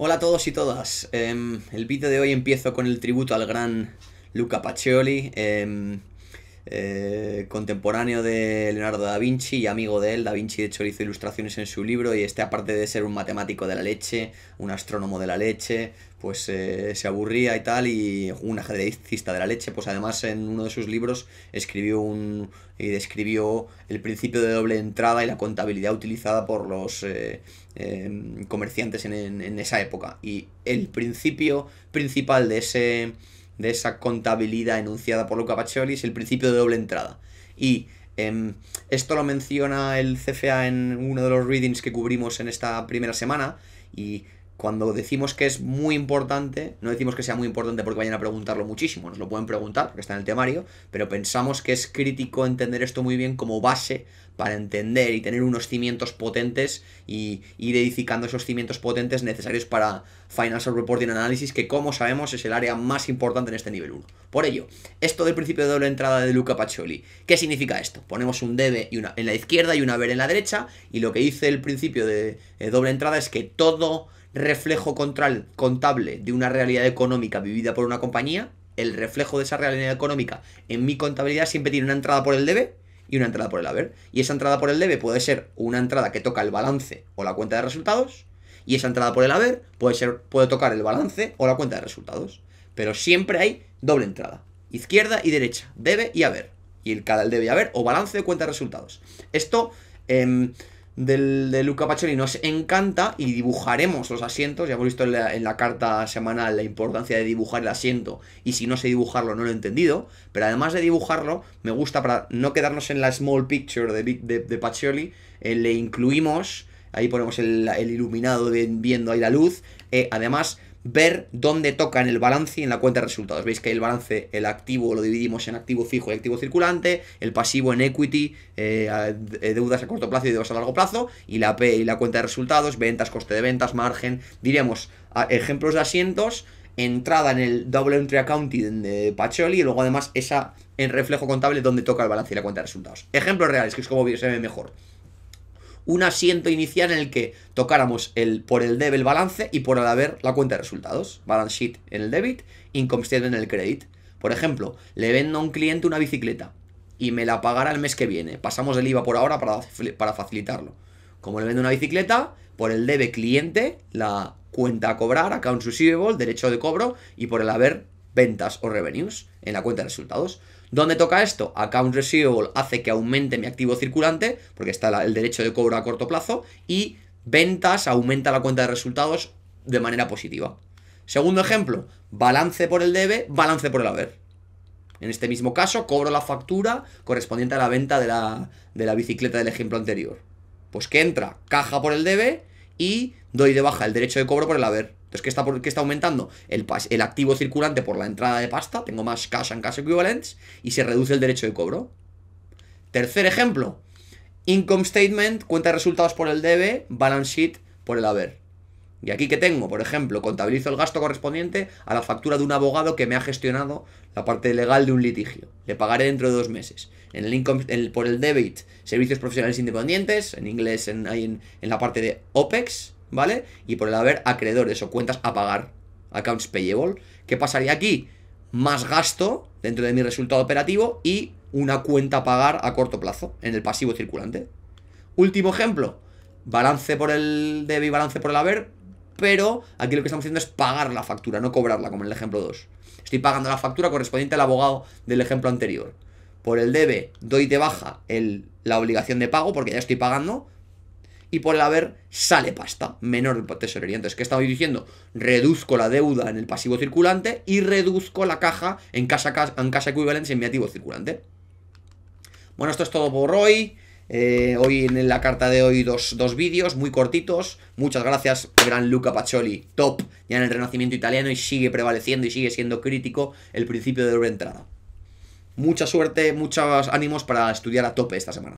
Hola a todos y todas. Em, el vídeo de hoy empiezo con el tributo al gran Luca Pacioli. Em, eh, contemporáneo de Leonardo da Vinci y amigo de él. Da Vinci, de hecho, hizo ilustraciones en su libro y este, aparte de ser un matemático de la leche, un astrónomo de la leche, pues eh, se aburría y tal, y un ajedrecista de la leche, pues además en uno de sus libros escribió un y describió el principio de doble entrada y la contabilidad utilizada por los eh, em, comerciantes en, en esa época. Y el principio principal de ese de esa contabilidad enunciada por Luca Pacioli es el principio de doble entrada. Y em, esto lo menciona el CFA en uno de los readings que cubrimos en esta primera semana y cuando decimos que es muy importante, no decimos que sea muy importante porque vayan a preguntarlo muchísimo, nos lo pueden preguntar porque está en el temario, pero pensamos que es crítico entender esto muy bien como base para entender y tener unos cimientos potentes y ir edificando esos cimientos potentes necesarios para Financial Reporting Analysis, que como sabemos es el área más importante en este nivel 1. Por ello, esto del principio de doble entrada de Luca Pacioli, ¿qué significa esto? Ponemos un debe y una en la izquierda y una ver en la derecha, y lo que dice el principio de eh, doble entrada es que todo reflejo contable de una realidad económica vivida por una compañía, el reflejo de esa realidad económica en mi contabilidad siempre tiene una entrada por el debe y una entrada por el haber. Y esa entrada por el debe puede ser una entrada que toca el balance o la cuenta de resultados, y esa entrada por el haber puede, ser, puede tocar el balance o la cuenta de resultados. Pero siempre hay doble entrada, izquierda y derecha, debe y haber. Y el cada el debe y haber o balance de cuenta de resultados. Esto... Em, del, de Luca Pacioli nos encanta y dibujaremos los asientos. Ya hemos visto en la, carta semanal la importancia de dibujar el asiento y si no sé dibujarlo no lo he entendido. Pero además de dibujarlo, me gusta para no quedarnos en la small picture de, de, Pacioli, eh, le incluimos, ahí ponemos el, iluminado viendo ahí la luz. Eh, además ver dónde toca en el balance y en la cuenta de resultados. Veis que el balance, el activo lo dividimos en activo fijo y activo circulante, el pasivo en equity, eh, eh, deudas a corto plazo y deudas a largo plazo, y la P y la cuenta de resultados, ventas, coste de ventas, margen, diríamos ejemplos de asientos, entrada en el double entry accounting de Pacholi y luego además esa en reflejo contable donde toca el balance y la cuenta de resultados. Ejemplos reales, que es como se ve mejor un asiento inicial en el que tocáramos el, por el debe el balance y por el haber la cuenta de resultados. Balance sheet en el debit, income statement en el credit. Por ejemplo, le vendo a un cliente una bicicleta y me la pagará el mes que viene. Pasamos el IVA por ahora para, para facilitarlo. Como le vendo una bicicleta, por el debe cliente, la cuenta a cobrar, accounts receivable, derecho de cobro y por el haber ventas o revenues en la cuenta de resultados. ¿Dónde toca esto? Account receivable hace que aumente mi activo circulante, porque está el derecho de cobro a corto plazo, y ventas aumenta la cuenta de resultados de manera positiva. Segundo ejemplo, balance por el debe, balance por el haber. En este mismo caso, cobro la factura correspondiente a la venta de la, de la bicicleta del ejemplo anterior. Pues que entra caja por el debe y doy de baja el derecho de cobro por el haber. Entonces, ¿qué está, está aumentando? El, el activo circulante por la entrada de pasta, tengo más cash and cash equivalents, y se reduce el derecho de cobro. Tercer ejemplo, income statement, cuenta de resultados por el debe, balance sheet por el haber. Y aquí que tengo, por ejemplo, contabilizo el gasto correspondiente a la factura de un abogado que me ha gestionado la parte legal de un litigio. Le pagaré dentro de dos meses. En el, por el debit, servicios profesionales independientes, en inglés en la parte de OPEX, ¿vale? Y por el haber acreedores o cuentas a pagar, accounts payable. ¿Qué pasaría aquí? Más gasto dentro de mi resultado operativo y una cuenta a pagar a corto plazo en el pasivo circulante. Último ejemplo, balance por el debe y balance por el haber, pero aquí lo que estamos haciendo es pagar la factura, no cobrarla, como en el ejemplo 2. Estoy pagando la factura correspondiente al abogado del ejemplo anterior. Por el debe doy de baja la obligación de pago porque ya estoy pagando, y por el haber sale pasta, menor tesorería. Entonces, ¿qué estamos diciendo? Reduzco la deuda en el pasivo circulante y reduzco la caja en casa, en casa equivalente en mi activo circulante. Bueno, esto es todo por hoy. Eh, hoy en la carta de hoy dos, dos vídeos muy cortitos. Muchas gracias, gran Luca Pacioli. Top ya en el Renacimiento italiano y sigue prevaleciendo y sigue siendo crítico el principio de doble entrada. Mucha suerte, muchos ánimos para estudiar a tope esta semana.